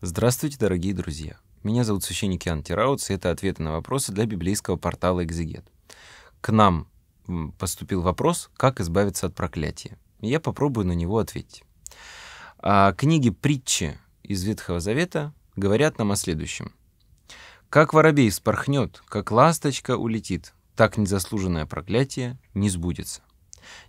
Здравствуйте, дорогие друзья! Меня зовут священник Ян Тираутс, и это ответы на вопросы для библейского портала «Экзегет». К нам поступил вопрос, как избавиться от проклятия. Я попробую на него ответить. А книги «Притчи» из Ветхого Завета говорят нам о следующем. «Как воробей вспорхнет, как ласточка улетит, так незаслуженное проклятие не сбудется».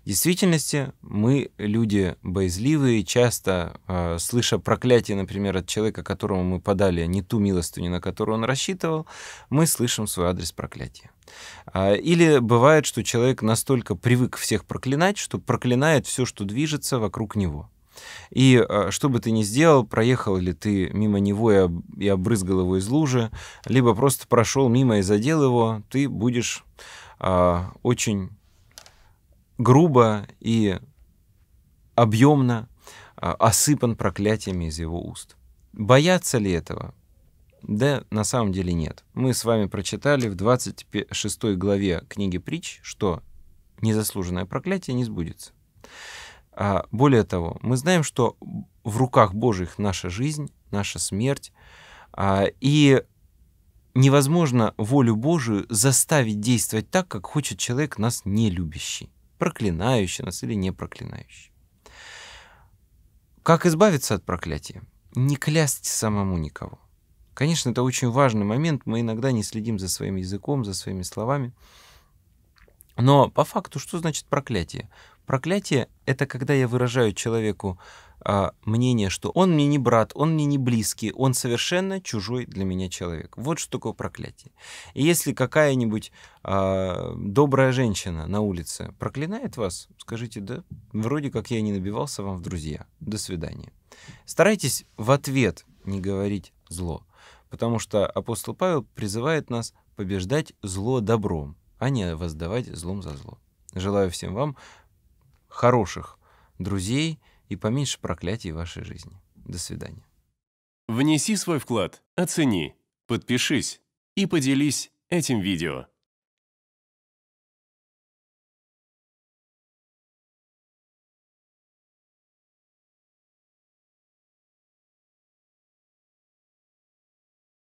В действительности мы люди боязливые, часто, э, слыша проклятие, например, от человека, которому мы подали не ту милостыню, на которую он рассчитывал, мы слышим свой адрес проклятия. А, или бывает, что человек настолько привык всех проклинать, что проклинает все, что движется вокруг него. И а, что бы ты ни сделал, проехал ли ты мимо него и, обрызгал его из лужи, либо просто прошел мимо и задел его, ты будешь очень грубо и объемно а, осыпан проклятиями из его уст. Бояться ли этого? Да, на самом деле нет. Мы с вами прочитали в 26 главе книги «Притч», что незаслуженное проклятие не сбудется. А более того, мы знаем, что в руках Божьих наша жизнь, наша смерть, а, и невозможно волю Божию заставить действовать так, как хочет человек нас не любящий проклинающий нас или не проклинающий. Как избавиться от проклятия? Не клясть самому никого. Конечно, это очень важный момент. Мы иногда не следим за своим языком, за своими словами. Но по факту, что значит проклятие? Проклятие — это когда я выражаю человеку а, мнение, что он мне не брат, он мне не близкий, он совершенно чужой для меня человек. Вот что такое проклятие. И если какая-нибудь а, добрая женщина на улице проклинает вас, скажите, да, вроде как я не набивался вам в друзья. До свидания. Старайтесь в ответ не говорить зло, потому что апостол Павел призывает нас побеждать зло добром, а не воздавать злом за зло. Желаю всем вам хороших друзей, и поменьше проклятий в вашей жизни. До свидания. Внеси свой вклад, оцени, подпишись и поделись этим видео.